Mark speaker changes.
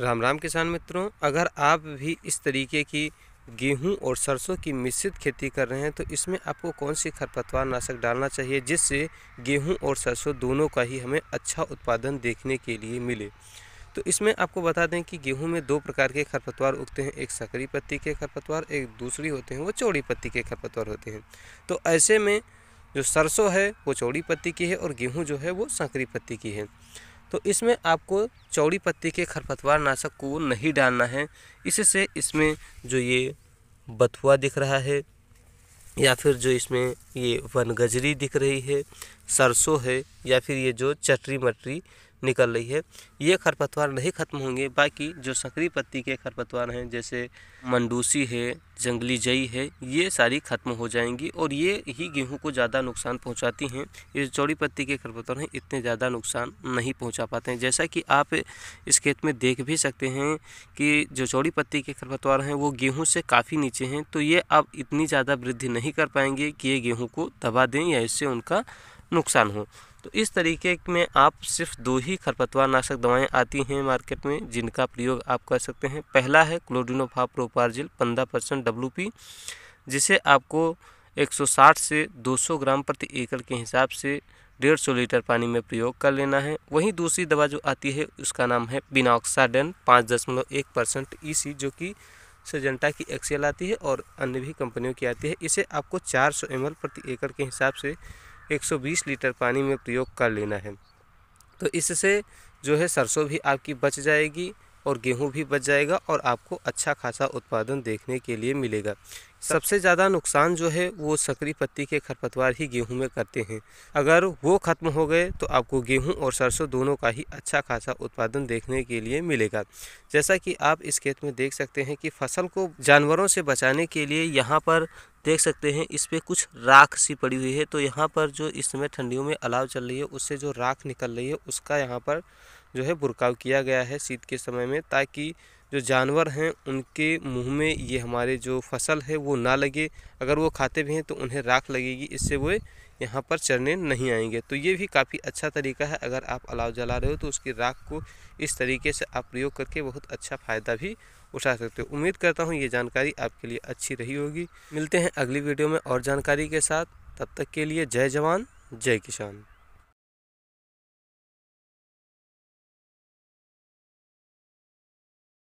Speaker 1: राम राम किसान मित्रों अगर आप भी इस तरीके की गेहूं और सरसों की मिश्रित खेती कर रहे हैं तो इसमें आपको कौन सी खरपतवार नाशक डालना चाहिए जिससे गेहूं और सरसों दोनों का ही हमें अच्छा उत्पादन देखने के लिए मिले तो इसमें आपको बता दें कि गेहूं में दो प्रकार के खरपतवार उगते हैं एक सकरी पत्ती के खरपतवार एक दूसरी होते हैं वो चौड़ी पत्ती के खरपतवार होते हैं तो ऐसे में जो सरसों है वो चौड़ी पत्ती की है और गेहूँ जो है वो सकरी पत्ती की है तो इसमें आपको चौड़ी पत्ती के खरपतवार नाशक को नहीं डालना है इससे इसमें जो ये बथुआ दिख रहा है या फिर जो इसमें ये वनगजरी दिख रही है सरसों है या फिर ये जो चटरी मटरी निकल रही है ये खरपतवार नहीं खत्म होंगे बाकी जो सक्रिय पत्ती के खरपतवार हैं जैसे मंडूसी है जंगली जई है ये सारी खत्म हो जाएंगी और ये ही गेहूं को ज़्यादा नुकसान पहुंचाती हैं ये चौड़ी पत्ती के खरपतवार हैं इतने ज़्यादा नुकसान नहीं पहुंचा पाते हैं जैसा कि आप इस खेत में देख भी सकते हैं कि जो चौड़ी पत्ती के खरपतवार हैं वो गेहूँ से काफ़ी नीचे हैं तो ये अब इतनी ज़्यादा वृद्धि नहीं कर पाएंगे कि ये गेहूँ को दबा दें या इससे उनका नुकसान हो तो इस तरीके में आप सिर्फ दो ही खरपतवार नाशक दवाएं आती हैं मार्केट में जिनका प्रयोग आप कर सकते हैं पहला है प्रोपारजिल पंद्रह परसेंट डब्लू जिसे आपको 160 से 200 ग्राम प्रति एकड़ के हिसाब से डेढ़ सौ लीटर पानी में प्रयोग कर लेना है वहीं दूसरी दवा जो आती है उसका नाम है बिनाऑक्साडन पाँच दशमलव एक परसेंट ई e जो कि सजेंटा की एक्सेल आती है और अन्य भी कंपनियों की आती है इसे आपको चार सौ एम प्रति एकड़ के हिसाब से 120 लीटर पानी में प्रयोग कर लेना है तो इससे जो है सरसों भी आपकी बच जाएगी और गेहूं भी बच जाएगा और आपको अच्छा खासा उत्पादन देखने के लिए मिलेगा सबसे ज़्यादा नुकसान जो है वो सकरी पत्ती के खरपतवार ही गेहूं में करते हैं अगर वो ख़त्म हो गए तो आपको गेहूं और सरसों दोनों का ही अच्छा खासा उत्पादन देखने के लिए मिलेगा जैसा कि आप इस खेत में देख सकते हैं कि फसल को जानवरों से बचाने के लिए यहाँ पर देख सकते हैं इस पर कुछ राख सी पड़ी हुई है तो यहाँ पर जो इस समय ठंडियों में अलाव चल रही है उससे जो राख निकल रही है उसका यहाँ पर जो है बुरकाव किया गया है शीत के समय में ताकि जो जानवर हैं उनके मुंह में ये हमारे जो फसल है वो ना लगे अगर वो खाते भी हैं तो उन्हें राख लगेगी इससे वो यहाँ पर चरने नहीं आएंगे तो ये भी काफ़ी अच्छा तरीका है अगर आप अलाव जला रहे हो तो उसकी राख को इस तरीके से आप प्रयोग करके बहुत अच्छा फ़ायदा भी उठा सकते हो उम्मीद करता हूँ ये जानकारी आपके लिए अच्छी रही होगी मिलते हैं अगली वीडियो में और जानकारी के साथ तब तक के लिए जय जवान जय किसान